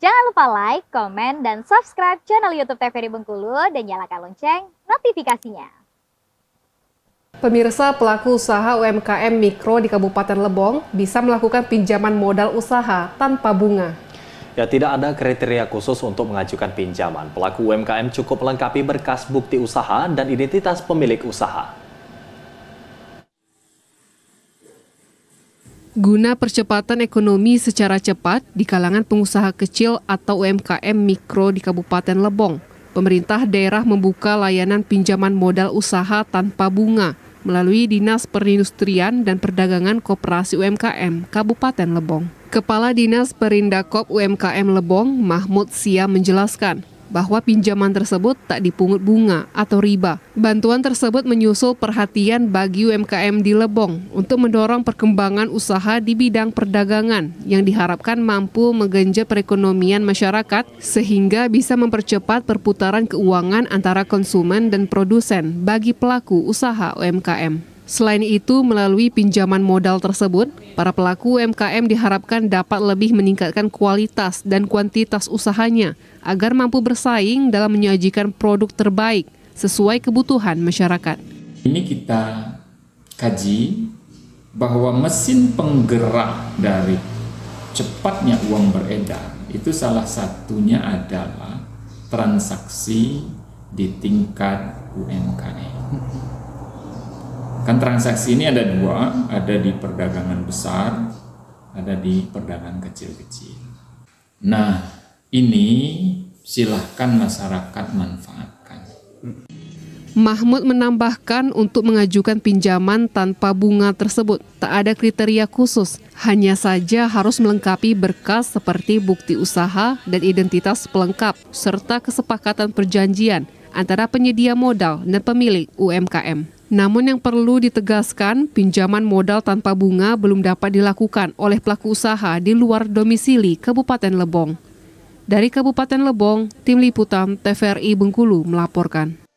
Jangan lupa like, komen, dan subscribe channel YouTube TVRI Bengkulu dan nyalakan lonceng notifikasinya. Pemirsa pelaku usaha UMKM mikro di Kabupaten Lebong bisa melakukan pinjaman modal usaha tanpa bunga. Ya tidak ada kriteria khusus untuk mengajukan pinjaman. Pelaku UMKM cukup melengkapi berkas bukti usaha dan identitas pemilik usaha. Guna percepatan ekonomi secara cepat di kalangan pengusaha kecil atau UMKM mikro di Kabupaten Lebong, pemerintah daerah membuka layanan pinjaman modal usaha tanpa bunga melalui Dinas Perindustrian dan Perdagangan Koperasi UMKM Kabupaten Lebong. Kepala Dinas Perindakop UMKM Lebong, Mahmud Sia menjelaskan, bahwa pinjaman tersebut tak dipungut bunga atau riba. Bantuan tersebut menyusul perhatian bagi UMKM di Lebong untuk mendorong perkembangan usaha di bidang perdagangan yang diharapkan mampu menggenjot perekonomian masyarakat sehingga bisa mempercepat perputaran keuangan antara konsumen dan produsen bagi pelaku usaha UMKM. Selain itu, melalui pinjaman modal tersebut, para pelaku UMKM diharapkan dapat lebih meningkatkan kualitas dan kuantitas usahanya agar mampu bersaing dalam menyajikan produk terbaik sesuai kebutuhan masyarakat. Ini kita kaji bahwa mesin penggerak dari cepatnya uang beredar itu salah satunya adalah transaksi di tingkat UMKM. Kan transaksi ini ada dua, ada di perdagangan besar, ada di perdagangan kecil-kecil. Nah, ini silahkan masyarakat manfaatkan. Mahmud menambahkan untuk mengajukan pinjaman tanpa bunga tersebut tak ada kriteria khusus, hanya saja harus melengkapi berkas seperti bukti usaha dan identitas pelengkap serta kesepakatan perjanjian antara penyedia modal dan pemilik UMKM. Namun yang perlu ditegaskan, pinjaman modal tanpa bunga belum dapat dilakukan oleh pelaku usaha di luar domisili Kabupaten Lebong. Dari Kabupaten Lebong, Tim Liputan TVRI Bengkulu melaporkan.